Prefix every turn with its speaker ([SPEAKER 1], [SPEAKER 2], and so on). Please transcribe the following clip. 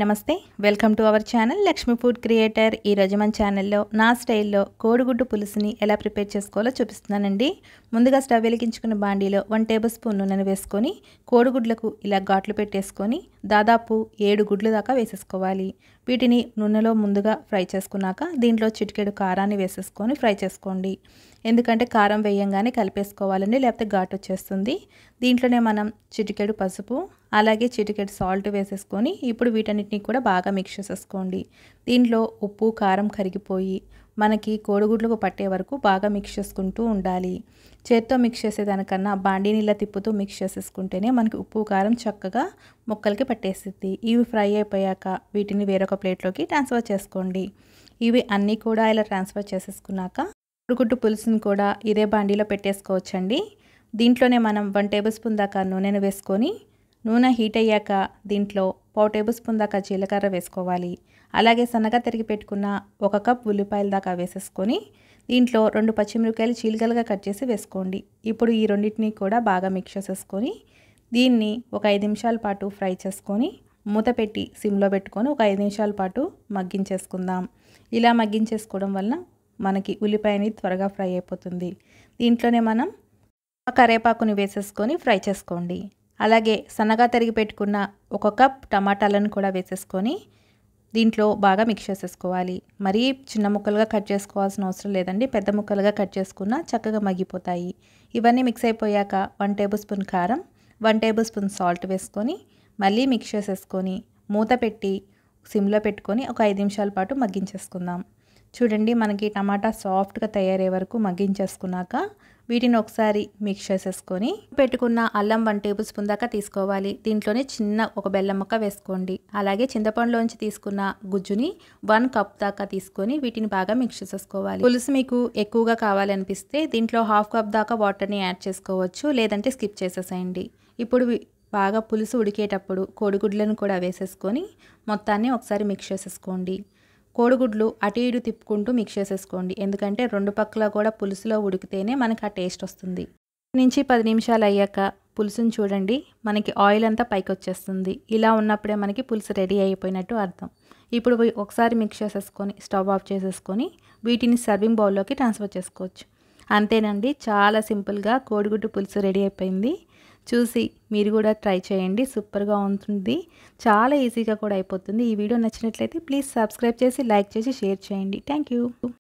[SPEAKER 1] నమస్తే welcome to our channel Lakshmi food creator రోజు మన ఛానల్లో నా స్టైల్లో కోడిగుడ్డు పులుసుని ఎలా ప్రిపేర్ చేసుకోవాలో చూపిస్తున్నానండి ముందుగా స్టవ్ వెలిగించుకున్న బాండీలో వన్ టేబుల్ స్పూన్ నూనెను వేసుకొని కోడిగుడ్లకు ఇలా ఘాట్లు పెట్టేసుకొని దాదాపు ఏడు గుడ్లు దాకా వేసేసుకోవాలి వీటిని నూనెలో ముందుగా ఫ్రై చేసుకున్నాక దీంట్లో చిటికెడు కారాన్ని వేసేసుకొని ఫ్రై చేసుకోండి ఎందుకంటే కారం వేయంగానే కలిపేసుకోవాలండి లేకపోతే ఘాటు వచ్చేస్తుంది దీంట్లోనే మనం చిటికెడు పసుపు అలాగే చిటికెడు సాల్ట్ వేసేసుకొని ఇప్పుడు వీటన్నిటిని కూడా బాగా మిక్స్ చేసేసుకోండి దీంట్లో ఉప్పు కారం కరిగిపోయి మనకి కోడిగుడ్లకు పట్టే వరకు బాగా మిక్స్ చేసుకుంటూ ఉండాలి చేత్తో మిక్స్ చేసేదానికన్నా బాండీ నీళ్ళ తిప్పుతూ మిక్స్ చేసేసుకుంటేనే మనకి ఉప్పు కారం చక్కగా ముక్కలకి పట్టేస్తుంది ఇవి ఫ్రై అయిపోయాక వీటిని వేరొక ప్లేట్లోకి ట్రాన్స్ఫర్ చేసుకోండి ఇవి అన్నీ కూడా ఇలా ట్రాన్స్ఫర్ చేసేసుకున్నాక కోడిగుడ్డు పులుసుని కూడా ఇదే బాండీలో పెట్టేసుకోవచ్చండి దీంట్లోనే మనం వన్ టేబుల్ స్పూన్ దాకా నూనెను వేసుకొని నూనె హీట్ అయ్యాక దీంట్లో పావు టేబుల్ స్పూన్ దాకా జీలకర్ర వేసుకోవాలి అలాగే సన్నగా తిరిగి పెట్టుకున్న ఒక కప్ ఉల్లిపాయల దాకా వేసేసుకొని దీంట్లో రెండు పచ్చిమిరకాయలు చీలికలుగా కట్ చేసి వేసుకోండి ఇప్పుడు ఈ రెండింటిని కూడా బాగా మిక్స్ చేసేసుకొని దీన్ని ఒక ఐదు నిమిషాల పాటు ఫ్రై చేసుకొని మూత పెట్టి సిమ్లో పెట్టుకొని ఒక ఐదు నిమిషాల పాటు మగ్గించేసుకుందాం ఇలా మగ్గించేసుకోవడం వలన మనకి ఉల్లిపాయని త్వరగా ఫ్రై అయిపోతుంది దీంట్లోనే మనం ఆ కరేపాకుని వేసేసుకొని ఫ్రై చేసుకోండి అలాగే సన్నగా తరిగి పెట్టుకున్న ఒక కప్ టమాటాలను కూడా వేసేసుకొని దీంట్లో బాగా మిక్స్ చేసేసుకోవాలి మరీ చిన్న ముక్కలుగా కట్ చేసుకోవాల్సిన అవసరం లేదండి పెద్ద ముక్కలుగా కట్ చేసుకున్న చక్కగా మగ్గిపోతాయి ఇవన్నీ మిక్స్ అయిపోయాక వన్ టేబుల్ స్పూన్ కారం వన్ టేబుల్ స్పూన్ సాల్ట్ వేసుకొని మళ్ళీ మిక్స్ చేసేసుకొని మూత పెట్టి సిమ్లో పెట్టుకొని ఒక ఐదు నిమిషాల పాటు మగ్గించేసుకుందాం చూడండి మనకి టమాటా సాఫ్ట్గా తయారయ్యే వరకు మగ్గించేసుకున్నాక వీటిని ఒకసారి మిక్స్ చేసేసుకొని పెట్టుకున్న అల్లం వన్ టేబుల్ స్పూన్ దాకా తీసుకోవాలి దీంట్లోనే చిన్న ఒక బెల్లం ముక్క వేసుకోండి అలాగే చింతపండులోంచి తీసుకున్న గుజ్జుని వన్ కప్ దాకా తీసుకొని వీటిని బాగా మిక్స్ చేసేసుకోవాలి పులుసు మీకు ఎక్కువగా కావాలనిపిస్తే దీంట్లో హాఫ్ కప్ దాకా వాటర్ని యాడ్ చేసుకోవచ్చు లేదంటే స్కిప్ చేసేసేయండి ఇప్పుడు బాగా పులుసు ఉడికేటప్పుడు కోడిగుడ్లను కూడా వేసేసుకొని మొత్తాన్ని ఒకసారి మిక్స్ చేసేసుకోండి కోడిగుడ్లు అటు ఇటు తిప్పుకుంటూ మిక్స్ చేసేసుకోండి ఎందుకంటే రెండు పక్కల కూడా పులుసులో ఉడికితేనే మనకి ఆ టేస్ట్ వస్తుంది నుంచి పది నిమిషాలు అయ్యాక పులుసుని చూడండి మనకి ఆయిల్ అంతా పైకి వచ్చేస్తుంది ఇలా ఉన్నప్పుడే మనకి పులుసు రెడీ అయిపోయినట్టు అర్థం ఇప్పుడు ఒకసారి మిక్స్ చేసేసుకొని స్టవ్ ఆఫ్ చేసేసుకొని వీటిని సర్వింగ్ బౌల్లోకి ట్రాన్స్ఫర్ చేసుకోవచ్చు అంతేనండి చాలా సింపుల్గా కోడిగుడ్డు పులుసు రెడీ అయిపోయింది చూసి మీరు కూడా ట్రై చేయండి సూపర్గా ఉంటుంది చాలా ఈజీగా కూడా అయిపోతుంది ఈ వీడియో నచ్చినట్లయితే ప్లీజ్ సబ్స్క్రైబ్ చేసి లైక్ చేసి షేర్ చేయండి థ్యాంక్